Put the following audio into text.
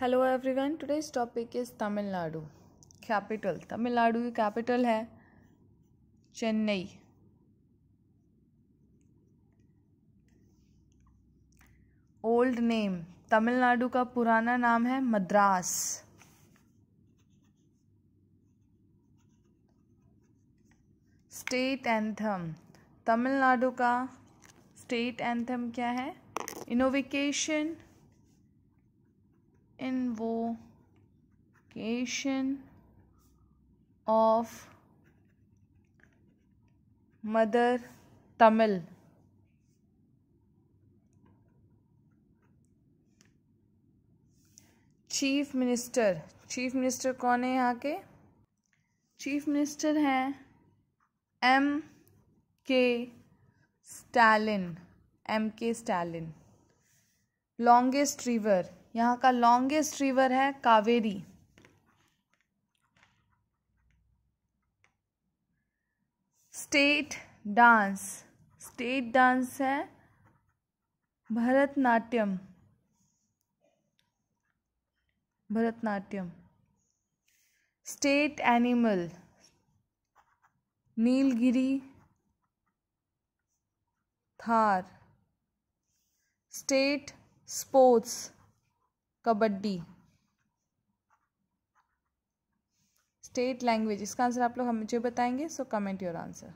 hello everyone today's topic is Tamil Nadu capital Tamil Nadu की capital है Chennai old name Tamil Nadu का पुराना नाम है मद्रास स्टेट एंथम तमिलनाडु का स्टेट एंथम क्या है invocation invocation of mother Tamil chief minister chief minister कौन है यहाँ के चीफ मिनिस्टर हैं M K Stalin M K Stalin longest river यहाँ का लॉन्गेस्ट रिवर है Kaveri state dance state dance है Bharatanatyam Bharatanatyam state animal Nilgiri tahr state sports kabaddi state language इसका आंसर आप लोग हम मुझे बताएंगे सो कमेंट योर आंसर